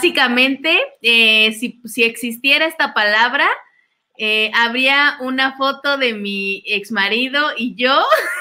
básicamente, eh, si, existiera esta palabra, eh, habría una foto de mi ex marido y yo